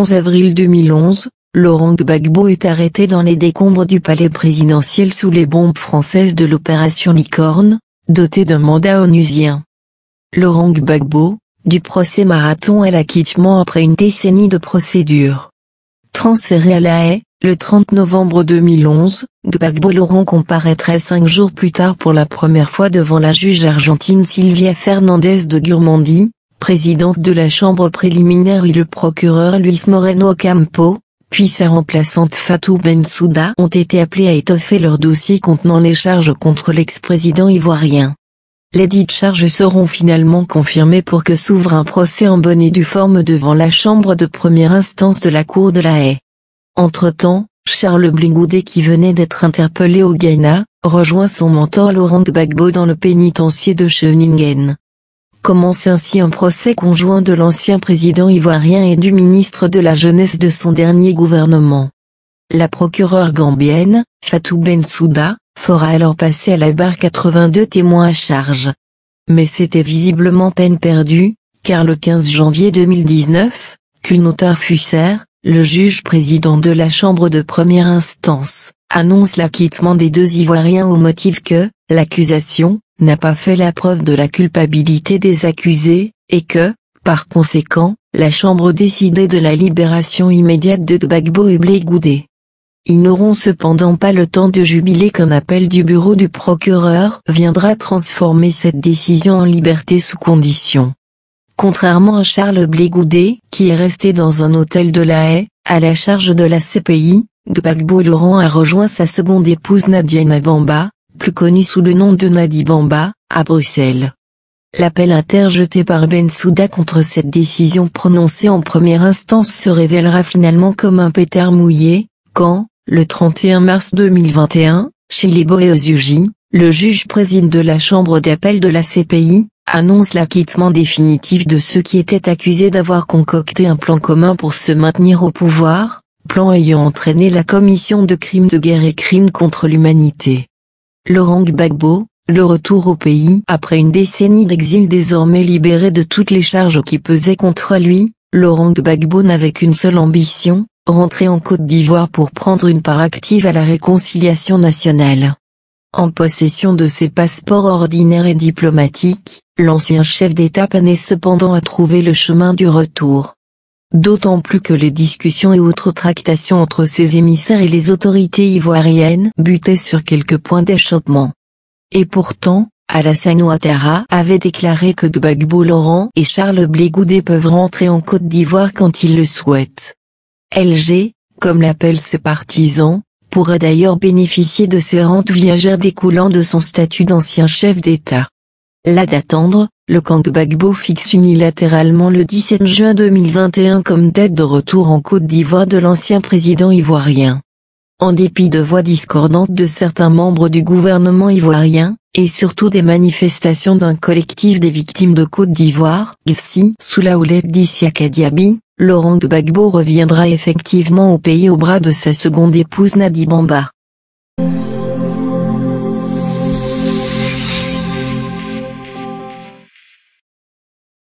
11 avril 2011, Laurent Gbagbo est arrêté dans les décombres du palais présidentiel sous les bombes françaises de l'opération Licorne, doté d'un mandat onusien. Laurent Gbagbo, du procès marathon à l'acquittement après une décennie de procédures. Transféré à La haie, le 30 novembre 2011, Gbagbo Laurent comparaîtrait cinq jours plus tard pour la première fois devant la juge argentine Sylvia Fernandez de Gurmandie présidente de la Chambre préliminaire et le procureur Luis Moreno Campo, puis sa remplaçante Fatou Bensouda ont été appelés à étoffer leur dossier contenant les charges contre l'ex-président ivoirien. Les dites charges seront finalement confirmées pour que s'ouvre un procès en bonne et due forme devant la Chambre de première instance de la Cour de la Haie. Entre-temps, Charles Blingoudé qui venait d'être interpellé au Ghana, rejoint son mentor Laurent Gbagbo dans le pénitencier de Schöningen. Commence ainsi un procès conjoint de l'ancien président ivoirien et du ministre de la Jeunesse de son dernier gouvernement. La procureure gambienne, Fatou Ben Souda fera alors passer à la barre 82 témoins à charge. Mais c'était visiblement peine perdue, car le 15 janvier 2019, Kulnotar Fusser, le juge président de la Chambre de première instance, annonce l'acquittement des deux Ivoiriens au motif que, l'accusation, n'a pas fait la preuve de la culpabilité des accusés, et que, par conséquent, la Chambre décidait de la libération immédiate de Gbagbo et Blégoudé. Ils n'auront cependant pas le temps de jubiler qu'un appel du bureau du procureur viendra transformer cette décision en liberté sous condition. Contrairement à Charles Blégoudé, qui est resté dans un hôtel de La Haye, à la charge de la CPI, Gbagbo Laurent a rejoint sa seconde épouse Nadia Nabamba, plus connu sous le nom de Nadi Bamba, à Bruxelles. L'appel interjeté par Ben Souda contre cette décision prononcée en première instance se révélera finalement comme un péter mouillé, quand, le 31 mars 2021, chez les Ozuji, le juge président de la Chambre d'appel de la CPI, annonce l'acquittement définitif de ceux qui étaient accusés d'avoir concocté un plan commun pour se maintenir au pouvoir, plan ayant entraîné la commission de crimes de guerre et crimes contre l'humanité. Laurent Gbagbo, le retour au pays Après une décennie d'exil désormais libéré de toutes les charges qui pesaient contre lui, Laurent Gbagbo n'avait qu'une seule ambition, rentrer en Côte d'Ivoire pour prendre une part active à la réconciliation nationale. En possession de ses passeports ordinaires et diplomatiques, l'ancien chef d'État panait cependant à trouver le chemin du retour d'autant plus que les discussions et autres tractations entre ses émissaires et les autorités ivoiriennes butaient sur quelques points d'échoppement. Et pourtant, Alassane Ouattara avait déclaré que Gbagbo Laurent et Charles Blé peuvent rentrer en Côte d'Ivoire quand ils le souhaitent. LG, comme l'appelle ce partisan, pourrait d'ailleurs bénéficier de ses rentes viagères découlant de son statut d'ancien chef d'État. Là d'attendre, le le Bagbo fixe unilatéralement le 17 juin 2021 comme date de retour en Côte d'Ivoire de l'ancien président ivoirien. En dépit de voix discordantes de certains membres du gouvernement ivoirien, et surtout des manifestations d'un collectif des victimes de Côte d'Ivoire, GFSI, sous la houlette d'Issiaka Diaby, Laurent Gbagbo reviendra effectivement au pays au bras de sa seconde épouse Nadi Bamba.